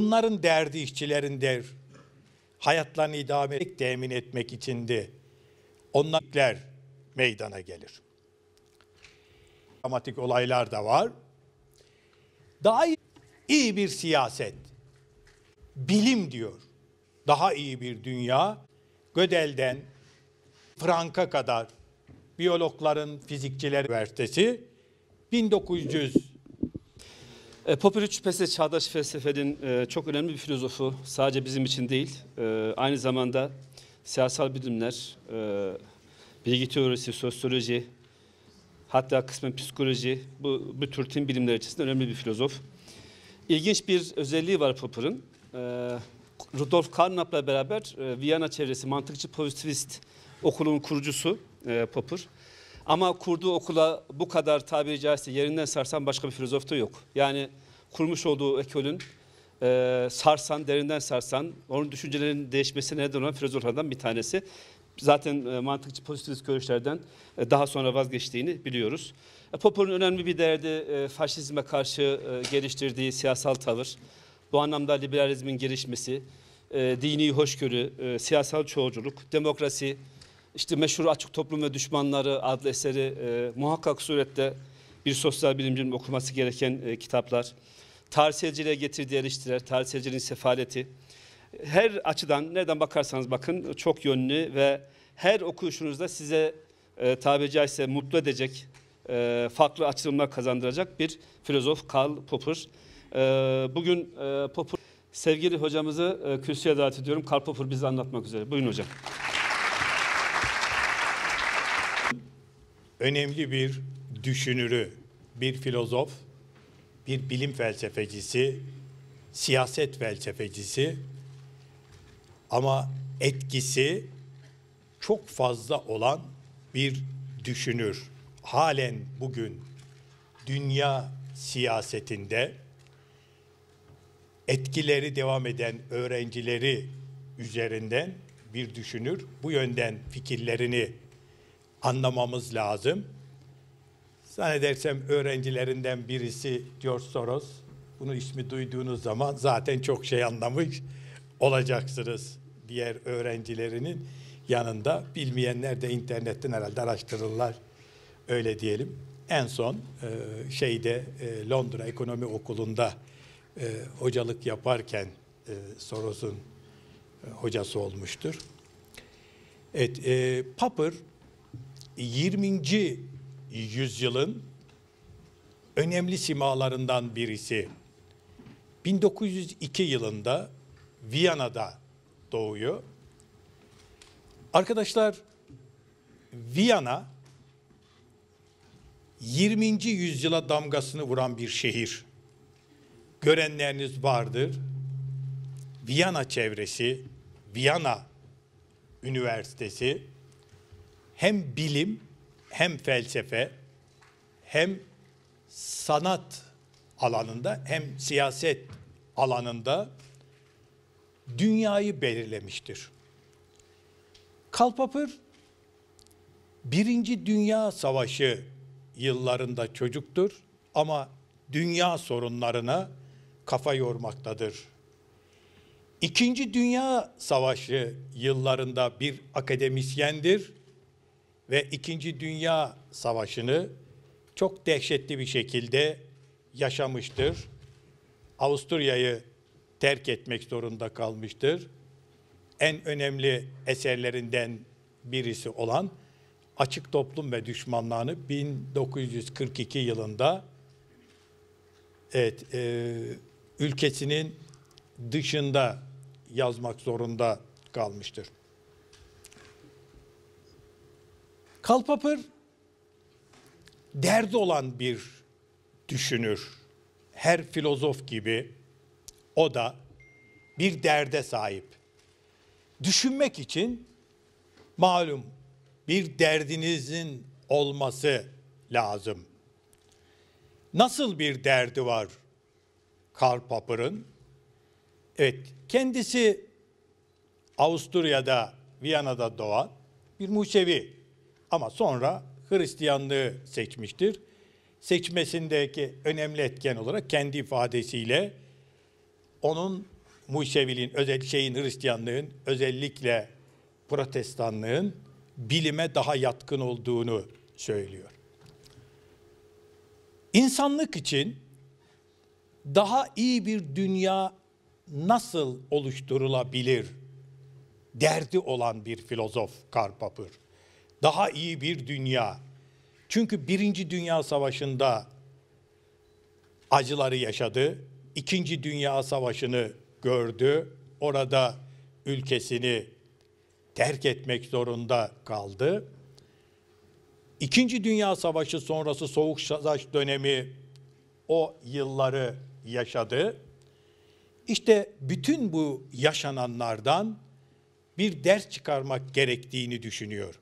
Bunların derdi işçilerin der. Hayatlarını idame etmek, temin etmek içindi. Onlar meydana gelir. Dramatik olaylar da var. Daha iyi, bir siyaset, bilim diyor. Daha iyi bir dünya, Gödel'den Frank'a kadar biyologların, fizikçiler üniversitesi 1900 e, Popülüç şüphesiz çağdaş felsefenin e, çok önemli bir filozofu. Sadece bizim için değil, e, aynı zamanda siyasal bilimler, e, bilgi teorisi, sosyoloji, hatta kısmen psikoloji, bu, bu tür tüm bilimler içerisinde önemli bir filozof. İlginç bir özelliği var Popper'ın. E, Rudolf Carnap'la beraber e, Viyana çevresi mantıkçı pozitivist okulun kurucusu e, Popper. Ama kurduğu okula bu kadar tabiri caizse yerinden sarsan başka bir filozof da yok. Yani kurmuş olduğu ekolün e, sarsan, derinden sarsan, onun düşüncelerinin değişmesine neden olan filozoflardan bir tanesi. Zaten e, mantıkçı pozitivist görüşlerden e, daha sonra vazgeçtiğini biliyoruz. E, Popper'ın önemli bir derdi e, faşizme karşı e, geliştirdiği siyasal tavır. Bu anlamda liberalizmin gelişmesi, e, dini hoşgörü, e, siyasal çoğulculuk, demokrasi, işte meşhur Açık Toplum ve Düşmanları adlı eseri e, muhakkak surette bir sosyal bilimcinin okuması gereken e, kitaplar. Tarihselciliğe getirdiği eleştiriler, tarihselciliğin sefaleti. Her açıdan nereden bakarsanız bakın çok yönlü ve her okuyuşunuzda size e, tabiri caizse mutlu edecek, e, farklı açılımlar kazandıracak bir filozof Karl Popper. E, bugün e, Popper sevgili hocamızı e, kürsüye davet ediyorum. Karl Popper bize anlatmak üzere. Buyurun hocam. önemli bir düşünürü, bir filozof, bir bilim felsefecisi, siyaset felsefecisi ama etkisi çok fazla olan bir düşünür. Halen bugün dünya siyasetinde etkileri devam eden öğrencileri üzerinden bir düşünür. Bu yönden fikirlerini anlamamız lazım. Zannedersem öğrencilerinden birisi George Soros. Bunu ismi duyduğunuz zaman zaten çok şey anlamış olacaksınız diğer öğrencilerinin yanında. Bilmeyenler de internetten herhalde araştırırlar. Öyle diyelim. En son e, şeyde e, Londra Ekonomi Okulu'nda e, hocalık yaparken e, Soros'un e, hocası olmuştur. Evet, e, Popper 20. yüzyılın önemli simalarından birisi. 1902 yılında Viyana'da doğuyor. Arkadaşlar Viyana 20. yüzyıla damgasını vuran bir şehir. Görenleriniz vardır. Viyana çevresi, Viyana Üniversitesi hem bilim, hem felsefe, hem sanat alanında, hem siyaset alanında dünyayı belirlemiştir. Kalpapır Birinci Dünya Savaşı yıllarında çocuktur ama dünya sorunlarına kafa yormaktadır. İkinci Dünya Savaşı yıllarında bir akademisyendir ve İkinci Dünya Savaşı'nı çok dehşetli bir şekilde yaşamıştır. Avusturya'yı terk etmek zorunda kalmıştır. En önemli eserlerinden birisi olan Açık Toplum ve Düşmanlığını 1942 yılında evet, e, ülkesinin dışında yazmak zorunda kalmıştır. Kalpapır derdi olan bir düşünür. Her filozof gibi o da bir derde sahip. Düşünmek için malum bir derdinizin olması lazım. Nasıl bir derdi var Karl Popper'ın? Evet, kendisi Avusturya'da, Viyana'da doğan bir Musevi ama sonra Hristiyanlığı seçmiştir. Seçmesindeki önemli etken olarak kendi ifadesiyle onun Musevilin, özel şeyin Hristiyanlığın özellikle protestanlığın bilime daha yatkın olduğunu söylüyor. İnsanlık için daha iyi bir dünya nasıl oluşturulabilir derdi olan bir filozof Karpapır daha iyi bir dünya. Çünkü Birinci Dünya Savaşı'nda acıları yaşadı. İkinci Dünya Savaşı'nı gördü. Orada ülkesini terk etmek zorunda kaldı. İkinci Dünya Savaşı sonrası Soğuk Savaş dönemi o yılları yaşadı. İşte bütün bu yaşananlardan bir ders çıkarmak gerektiğini düşünüyor.